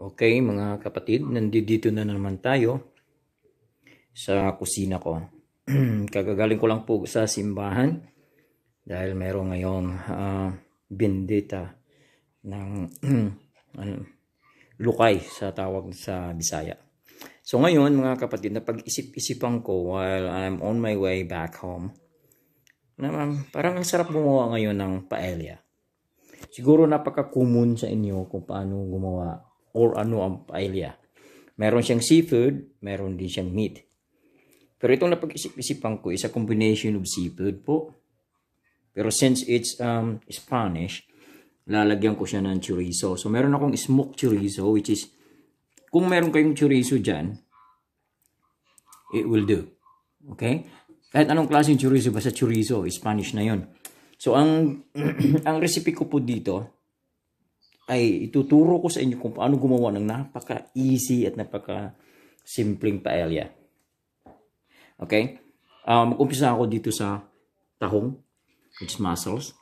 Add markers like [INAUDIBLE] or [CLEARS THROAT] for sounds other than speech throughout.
Okay mga kapatid, nandito na naman tayo sa kusina ko. [CLEARS THROAT] Kagagaling ko lang po sa simbahan dahil meron ngayong uh, bendita ng [CLEARS THROAT] ano, lukay sa tawag sa Bisaya. So ngayon mga kapatid, napag-isip-isipan ko while I'm on my way back home na parang ang sarap gumawa ngayon ng paella. Siguro napaka-common sa inyo kung paano gumawa or ano ang paella. Meron siyang seafood, meron din siyang meat. Pero itong napag-isip-isipan ko is a combination of seafood po. Pero since it's um, Spanish, lalagyan ko siya ng chorizo. So meron akong smoked chorizo which is kung meron kayong chorizo dyan, it will do. Okay? Kahit anong klaseng chorizo, basta chorizo, Spanish na yon. So ang [CLEARS THROAT] ang recipe ko po dito ay ituturo ko sa inyo kung paano gumawa ng napaka-easy at napaka-simpleng paella. Okay? Uh, mag-umpisa ako dito sa tahong, which is mussels.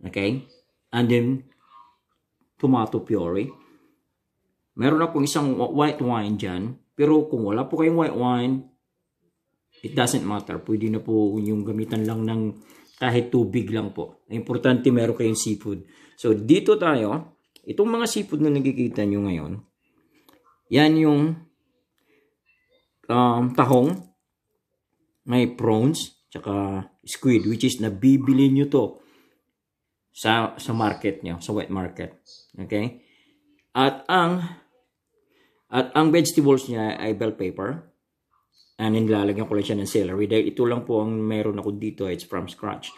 Okay? And then, tomato puree. Meron akong isang white wine dyan. Pero kung wala po kayong white wine, it doesn't matter. Pwede na po yung gamitan lang ng kahit tubig lang po. Importante meron kayong seafood. So, dito tayo, itong mga seafood na nakikita nyo ngayon, yan yung um, tahong, may prawns, tsaka squid, which is nabibili nyo to sa, sa market nyo, sa wet market. Okay? At ang at ang vegetables niya ay bell pepper, and nilalagyan ko lang siya ng celery dahil ito lang po ang meron ako dito it's from scratch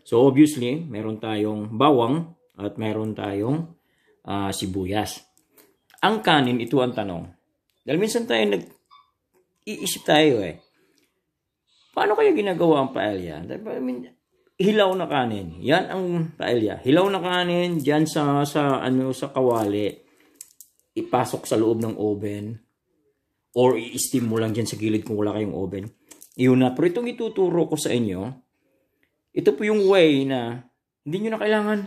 so obviously meron tayong bawang at meron tayong uh, sibuyas ang kanin ito ang tanong dahil minsan tayo nag iisip tayo eh paano kaya ginagawa ang paella I mean, hilaw na kanin yan ang paella hilaw na kanin diyan sa sa ano sa kawali ipasok sa loob ng oven or i-steam mo lang dyan sa gilid kung wala kayong oven. Iyon na. Pero itong ituturo ko sa inyo, ito po yung way na hindi nyo na kailangan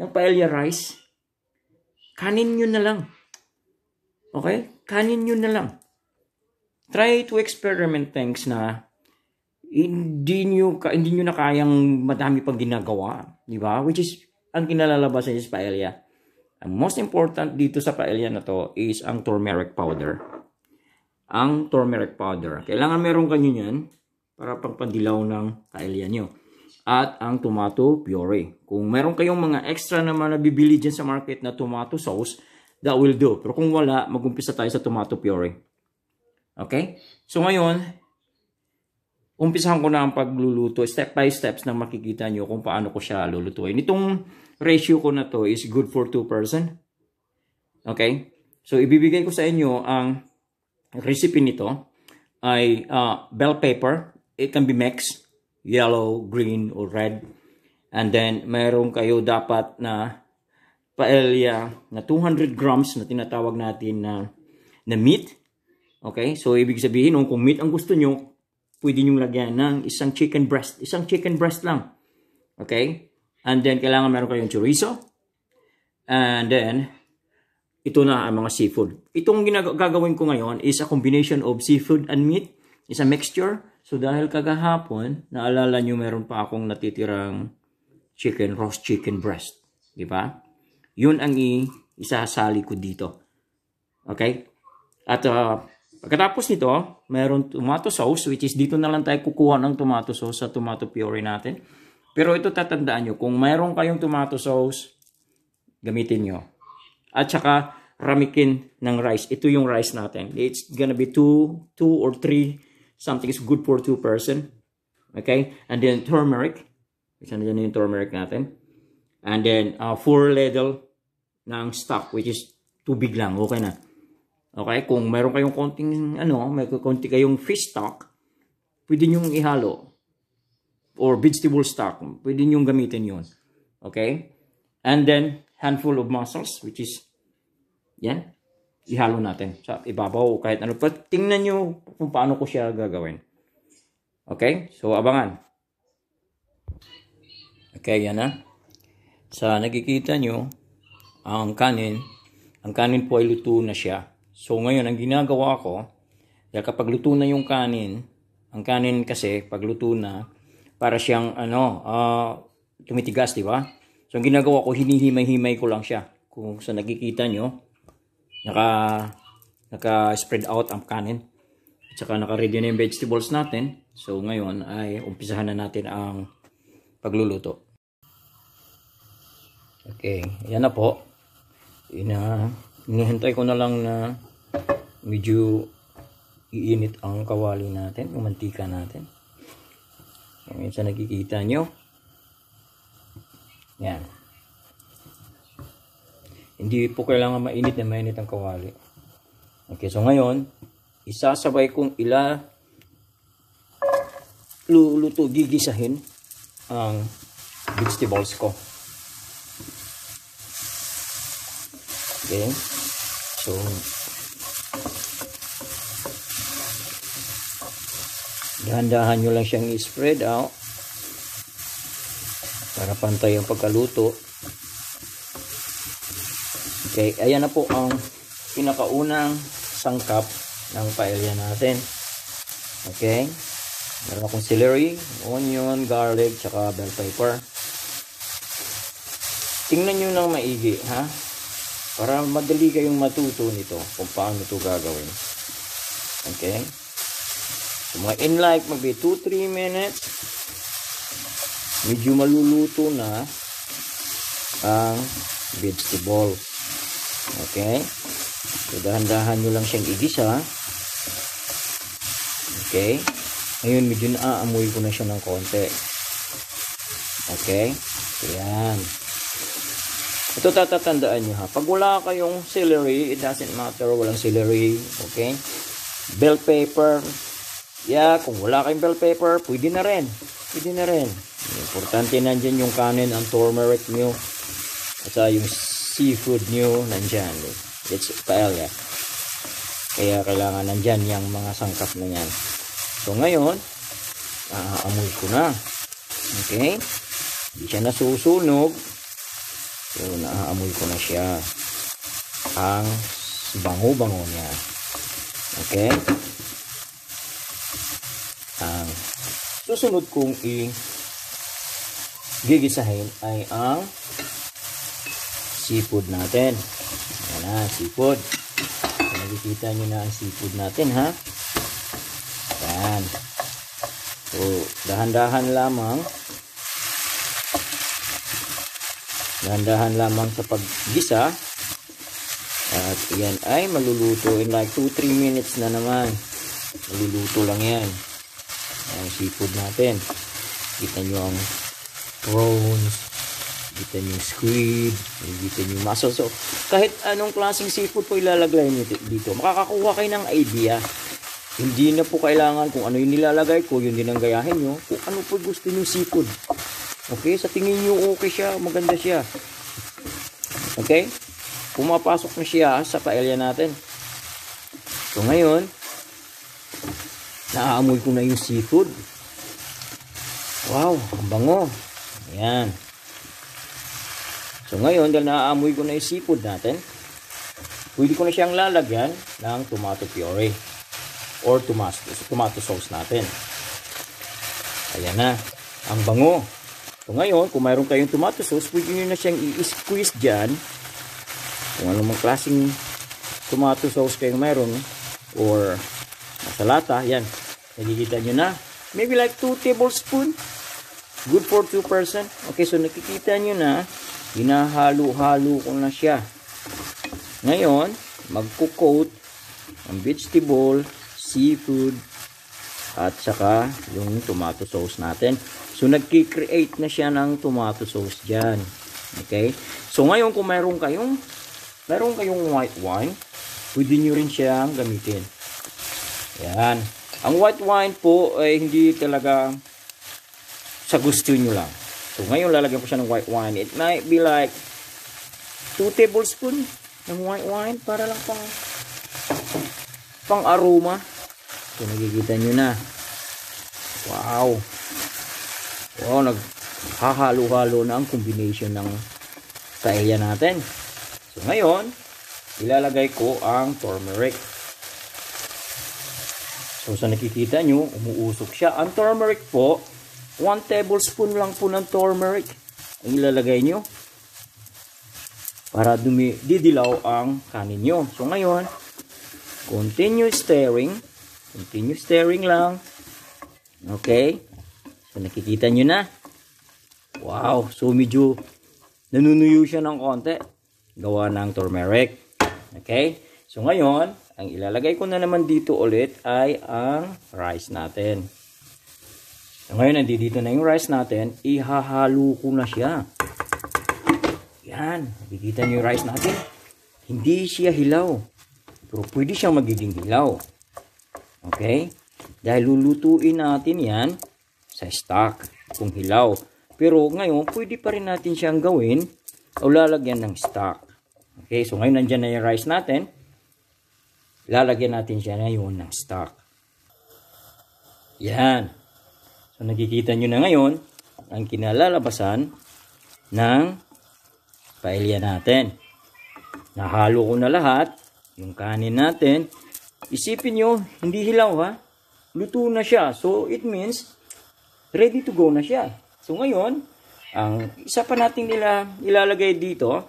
ng paella rice. Kanin nyo na lang. Okay? Kanin nyo na lang. Try to experiment things na hindi nyo, hindi nyo na kayang madami pang ginagawa. Di ba? Which is, ang kinalalabasan sa paella. Ang most important dito sa paella na to is ang turmeric powder ang turmeric powder. Kailangan meron kayo niyan para pagpandilaw ng kailya nyo. At ang tomato puree. Kung meron kayong mga extra na mga nabibili dyan sa market na tomato sauce, that will do. Pero kung wala, mag-umpisa tayo sa tomato puree. Okay? So ngayon, umpisahan ko na ang pagluluto. Step by steps na makikita nyo kung paano ko siya lulutuin. Itong ratio ko na to is good for 2 person. Okay? So ibibigay ko sa inyo ang recipe nito ay uh, bell pepper. It can be mixed, yellow, green, or red. And then, mayroon kayo dapat na paella na 200 grams na tinatawag natin na, na meat. Okay? So, ibig sabihin, kung meat ang gusto nyo, pwede nyo lagyan ng isang chicken breast. Isang chicken breast lang. Okay? And then, kailangan meron kayong chorizo. And then, ito na ang mga seafood. Itong gagawin ko ngayon is a combination of seafood and meat. Is a mixture. So dahil kagahapon, naalala nyo meron pa akong natitirang chicken, roast chicken breast. Di ba? Yun ang isasali ko dito. Okay? At uh, pagkatapos nito, meron tomato sauce which is dito na lang tayo kukuha ng tomato sauce sa tomato puree natin. Pero ito tatandaan nyo, kung mayroon kayong tomato sauce, gamitin nyo at saka ramikin ng rice. Ito yung rice natin. It's gonna be two, two or three, something is good for two person. Okay? And then turmeric. Isang dyan yung turmeric natin. And then 4 uh, ladle ng stock which is tubig lang. Okay na. Okay? Kung meron kayong konting ano, may konti kayong fish stock, pwede nyo ihalo. Or vegetable stock. Pwede nyo gamitin yun. Okay? And then handful of mussels which is yan. Ihalo natin sa ibabaw kahit ano. But tingnan nyo kung paano ko siya gagawin. Okay? So, abangan. Okay, yan na. Sa nakikita nyo, ang kanin, ang kanin po ay luto na siya. So, ngayon, ang ginagawa ko, dahil kapag luto na yung kanin, ang kanin kasi, pag luto na, para siyang, ano, uh, tumitigas, di ba? So, ang ginagawa ko, hinihimay-himay ko lang siya. Kung sa nakikita nyo, naka naka-spread out ang kanin. At saka naka-ready na yung vegetables natin. So ngayon ay umpisahan na natin ang pagluluto. Okay, yan na po. Ina, inihintay ko na lang na medyo iinit ang kawali natin, yung mantika natin. Ngayon sa nakikita nyo. Yan. Hindi po kailangan mainit na mainit ang kawali. Okay, so ngayon, isasabay kong ila luluto, gigisahin ang vegetables ko. Okay. So, dahan-dahan nyo lang siyang i-spread out para pantay ang pagkaluto. Okay, ayan na po ang pinakaunang sangkap ng paella natin. Okay. Meron akong celery, onion, garlic, tsaka bell pepper. Tingnan nyo ng maigi, ha? Para madali kayong matuto nito kung paano ito gagawin. Okay? So, mga in-like, magbe 2-3 minutes. Medyo maluluto na ang vegetable. Okay. So, dahan-dahan nyo lang siyang igisa. Okay. Ngayon, medyo naaamoy ko na siya ng konti. Okay. Ayan. Ito tatatandaan nyo ha. Pag wala kayong celery, it doesn't matter. Walang celery. Okay. Bell paper. Yeah, kung wala kayong bell paper, pwede na rin. Pwede na rin. Importante nandyan yung kanin, ang turmeric nyo. At yung seafood nyo nandyan. It's paella. Kaya kailangan nandyan yung mga sangkap na yan. So ngayon, aamoy ko na. Okay? Hindi siya nasusunog. So naaamoy ko na siya. Ang bango-bango niya. Okay? Ang susunod kong i gigisahin ay ang seafood natin. Ayan na, seafood. So, nakikita nyo na ang seafood natin ha. Ayan. So, dahan-dahan lamang. Dahan-dahan lamang sa paggisa. At yan ay maluluto in like 2-3 minutes na naman. Maluluto lang yan. Ang seafood natin. Kita nyo ang prawns makikita nyo squid, makikita nyo yung muscle. So, kahit anong klaseng seafood po ilalagay nyo dito, makakakuha kayo ng idea. Hindi na po kailangan kung ano yung nilalagay ko, yun din ang gayahin nyo. Kung ano po gusto nyo seafood. Okay, sa tingin nyo okay siya, maganda siya. Okay, pumapasok na siya sa paelya natin. So, ngayon, naaamoy ko na yung seafood. Wow, ang bango. Ayan. So ngayon, dahil naaamoy ko na yung seafood natin, pwede ko na siyang lalagyan ng tomato puree or tomato, tomato sauce natin. Ayan na. Ang bango. So ngayon, kung mayroon kayong tomato sauce, pwede nyo na siyang i-squeeze dyan. Kung anong klaseng tomato sauce kayong mayroon or sa lata, Ayan. Nakikita nyo na. Maybe like 2 tablespoon. Good for 2 person. Okay, so nakikita nyo na Hinahalo-halo ko na siya. Ngayon, magkukoat ang vegetable, seafood, at saka yung tomato sauce natin. So, nagki-create na siya ng tomato sauce dyan. Okay? So, ngayon, kung meron kayong, meron kayong white wine, pwede nyo rin siyang gamitin. Yan. Ang white wine po ay hindi talaga sa gusto nyo lang. So, ngayon lalagyan ko siya ng white wine. It might be like 2 tablespoon ng white wine para lang pang pang aroma. So, nakikita nyo na. Wow! Wow, naghahalo-halo na ang combination ng paella natin. So, ngayon, ilalagay ko ang turmeric. So, sa nakikita nyo, umuusok siya. Ang turmeric po, 1 tablespoon lang po ng turmeric ang ilalagay nyo para dumi didilaw ang kanin nyo. So ngayon, continue stirring. Continue stirring lang. Okay. So nakikita nyo na. Wow. So medyo nanunuyo siya ng konti. Gawa ng turmeric. Okay. So ngayon, ang ilalagay ko na naman dito ulit ay ang rice natin. Ngayon, nandito na yung rice natin. Ihahalo ko na siya. Yan. Nakikita niyo yung rice natin. Hindi siya hilaw. Pero pwede siyang magiging hilaw. Okay? Dahil lulutuin natin yan sa stock kung hilaw. Pero ngayon, pwede pa rin natin siyang gawin o lalagyan ng stock. Okay? So ngayon, nandyan na yung rice natin. Lalagyan natin siya ngayon ng stock. Yan. So, nakikita nyo na ngayon ang kinalalabasan ng paelya natin. Nahalo ko na lahat, yung kanin natin. Isipin nyo, hindi hilaw ha. Luto na siya. So, it means, ready to go na siya. So, ngayon, ang isa pa natin nila ilalagay dito,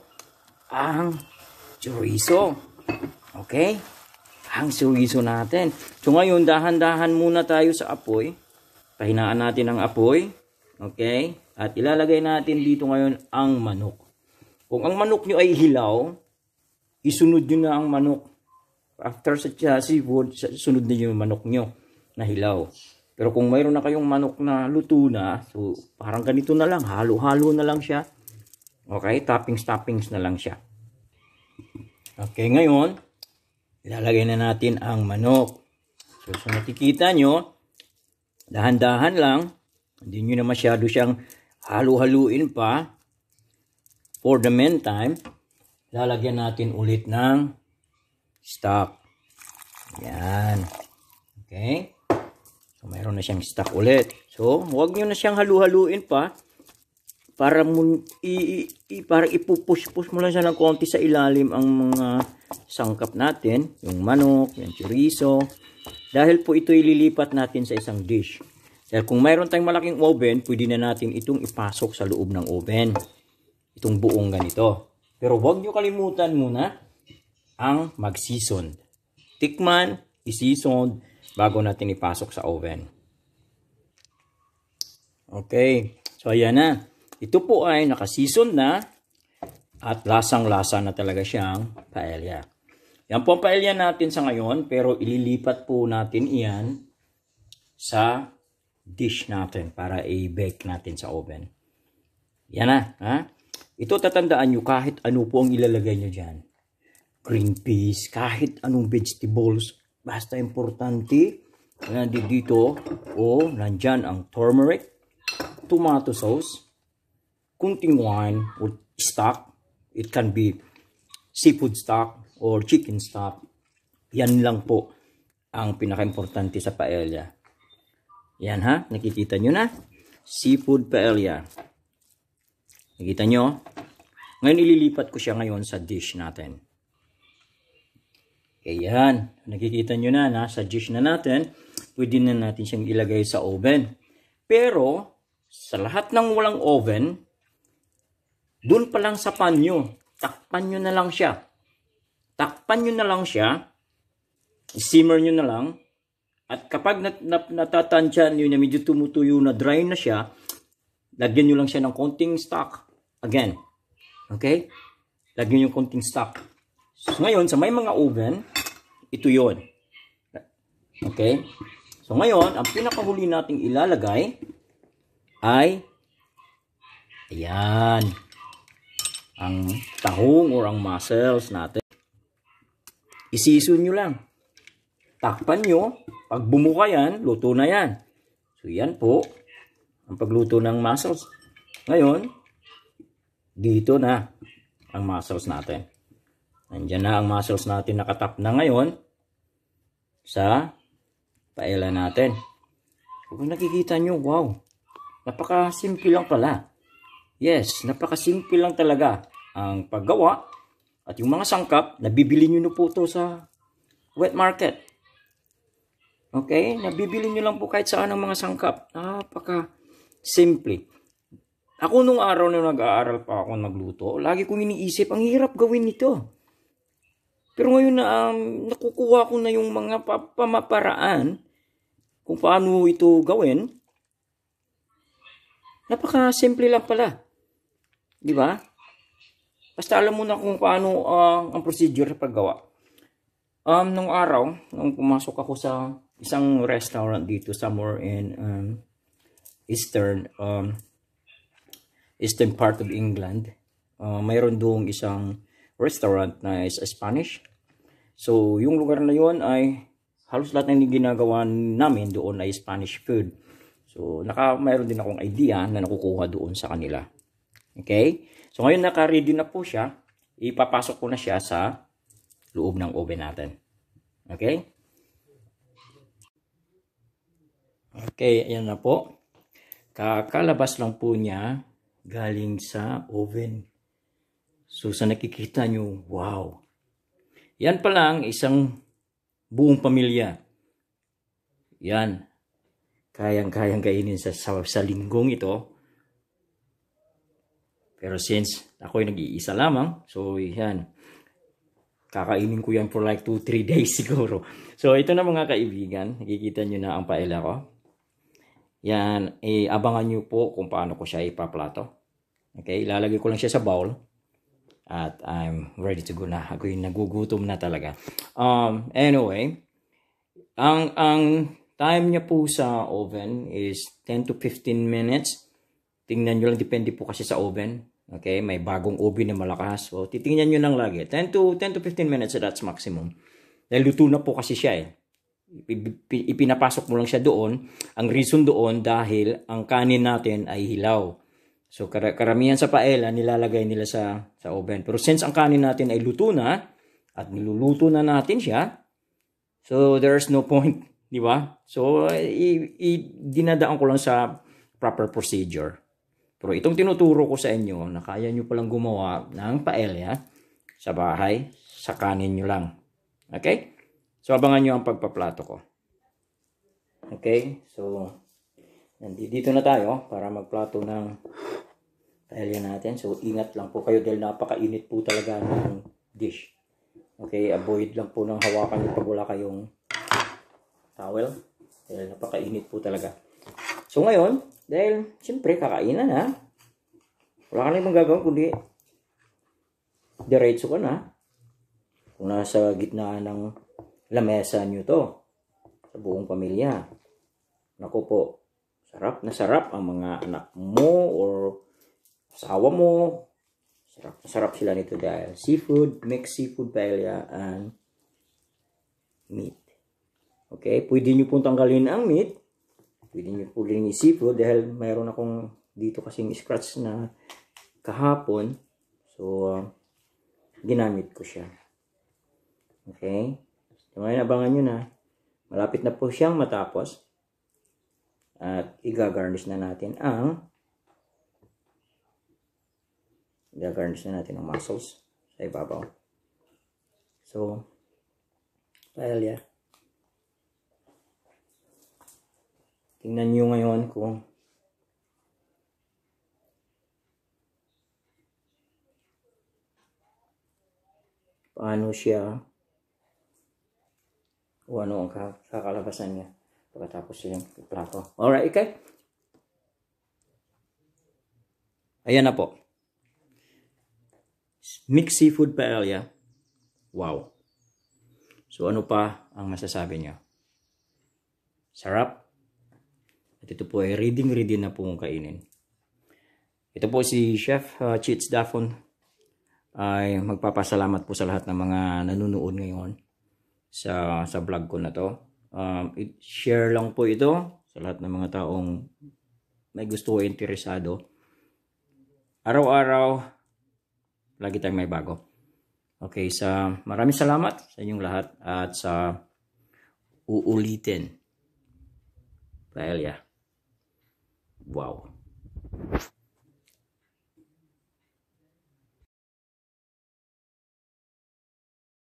ang chorizo. Okay? Ang chorizo natin. So, ngayon, dahan-dahan muna tayo sa apoy. Pahinaan natin ang apoy. Okay? At ilalagay natin dito ngayon ang manok. Kung ang manok nyo ay hilaw, isunod nyo na ang manok. After sa seafood, sunod na yung manok nyo na hilaw. Pero kung mayroon na kayong manok na luto na, so parang ganito na lang, halo-halo na lang siya. Okay, toppings-toppings na lang siya. Okay, ngayon, ilalagay na natin ang manok. So, so nakikita nyo, Dahan-dahan lang. Hindi nyo na masyado siyang halu-haluin pa. For the meantime, lalagyan natin ulit ng stock. Yan. Okay. So, mayroon na siyang stock ulit. So, huwag nyo na siyang halu-haluin pa para i, i para ipupush-push mo lang siya ng konti sa ilalim ang mga sangkap natin, yung manok, yung chorizo, dahil po ito ililipat natin sa isang dish. Dahil kung mayroon tayong malaking oven, pwede na natin itong ipasok sa loob ng oven. Itong buong ganito. Pero huwag nyo kalimutan muna ang mag-season. Tikman, i-season bago natin ipasok sa oven. Okay. So, ayan na. Ito po ay nakaseason na at lasang-lasa na talaga siyang paella. Yan po ang pailya natin sa ngayon pero ililipat po natin iyan sa dish natin para i-bake natin sa oven. Yan na. Ha? Ito tatandaan nyo kahit ano po ang ilalagay nyo dyan. Green peas, kahit anong vegetables, basta importante. Nandito dito, o oh, nandyan ang turmeric, tomato sauce, kunting wine or stock. It can be seafood stock, or chicken stock. Yan lang po ang pinaka-importante sa paella. Yan ha, nakikita nyo na. Seafood paella. Nakikita nyo? Ngayon ililipat ko siya ngayon sa dish natin. Ayan, nakikita nyo na, nasa dish na natin, pwede na natin siyang ilagay sa oven. Pero, sa lahat ng walang oven, dun pa lang sa pan nyo, takpan nyo na lang siya Takpan nyo na lang siya. Simmer nyo na lang. At kapag nat nat natatansyan nyo na medyo tumutuyo na dry na siya, lagyan nyo lang siya ng konting stock. Again. Okay? Lagyan nyo konting stock. So, ngayon, sa may mga oven, ito yon. Okay? So, ngayon, ang pinakahuli nating ilalagay ay ayan ang tahong or ang mussels natin. Isisun nyo lang. Takpan nyo. Pag bumuka yan, luto na yan. So yan po ang pagluto ng mussels. Ngayon, dito na ang mussels natin. Nandiyan na ang mussels natin nakatap na ngayon sa paela natin. Kung nakikita nyo, wow, napaka-simple lang pala. Yes, napaka-simple lang talaga ang paggawa at yung mga sangkap, nabibili nyo na po ito sa wet market. Okay? Nabibili nyo lang po kahit saan ang mga sangkap. Napaka simple. Ako nung araw na nag-aaral pa ako magluto, lagi kong iniisip, ang hirap gawin nito. Pero ngayon na um, nakukuha ko na yung mga pamaparaan kung paano ito gawin. Napaka simple lang pala. 'Di ba? Basta alam mo na kung paano uh, ang procedure sa paggawa. Um, nung araw, nung pumasok ako sa isang restaurant dito somewhere in um, eastern um, eastern part of England, uh, mayroon doong isang restaurant na is Spanish. So, yung lugar na yon ay halos lahat ng ginagawa namin doon ay Spanish food. So, naka, mayroon din akong idea na nakukuha doon sa kanila. Okay? So ngayon naka-ready na po siya. Ipapasok ko na siya sa loob ng oven natin. Okay? Okay, ayan na po. Kakalabas lang po niya galing sa oven. So sa nakikita nyo, wow. Yan pa lang isang buong pamilya. Yan. Kayang-kayang kainin sa, sa, sa linggong ito. Pero since ako'y nag-iisa lamang, so yan, kakainin ko yan for like 2-3 [LAUGHS] days siguro. So ito na mga kaibigan, nakikita nyo na ang paela ko. Yan, eh, abangan nyo po kung paano ko siya ipaplato. Okay, ilalagay ko lang siya sa bowl. At I'm ready to go na. Ako'y nagugutom na talaga. Um, anyway, ang, ang time niya po sa oven is 10 to 15 minutes. Tingnan nyo lang, depende po kasi sa oven. Okay, may bagong oven na malakas. So, titingnan nyo lang lagi. 10 to, 10 to 15 minutes, that's maximum. Dahil luto na po kasi siya eh. Ipinapasok mo lang siya doon. Ang reason doon dahil ang kanin natin ay hilaw. So kar karamihan sa paella, nilalagay nila sa sa oven. Pero since ang kanin natin ay luto na at niluluto na natin siya, so there's no point, [LAUGHS] di ba? So i dinadaan ko lang sa proper procedure. Pero itong tinuturo ko sa inyo na kaya nyo palang gumawa ng paella sa bahay, sa kanin nyo lang. Okay? So, abangan nyo ang pagpaplato ko. Okay? So, nandito na tayo para magplato ng paella natin. So, ingat lang po kayo dahil napakainit po talaga ng dish. Okay? Avoid lang po ng hawakan nyo pag wala kayong towel. Dahil napakainit po talaga. So, ngayon, dahil, siyempre, kakainan ha. Wala ka na ibang gagawin kundi diretso ka na. Kung nasa gitna ng lamesa nyo to. Sa buong pamilya. Nako po. Sarap na sarap ang mga anak mo or asawa mo. Sarap na sarap sila nito dahil seafood, mixed seafood paella, and meat. Okay? Pwede nyo pong tanggalin ang meat Pwede nyo po linisin po oh, dahil mayroon akong dito kasing scratch na kahapon. So, uh, ginamit ko siya. Okay? So, ngayon abangan nyo na. Malapit na po siyang matapos. At i-garnish na natin ang gagarnish na natin ang muscles sa ibabaw. So, paella. Tingnan nyo ngayon kung paano siya o ano ang kakalabasan niya pagkatapos yung plato. Alright, okay? Ayan na po. Mixed seafood paella. Wow. So ano pa ang masasabi niyo? Sarap. At ito po ay reading ready na pong kainin. Ito po si Chef uh, Chits Dafon ay magpapasalamat po sa lahat ng mga nanonood ngayon sa sa vlog ko na to. Um, share lang po ito sa lahat ng mga taong may gusto o interesado. Araw-araw, lagi tayong may bago. Okay, sa so maraming salamat sa inyong lahat at sa uulitin. Paella. wow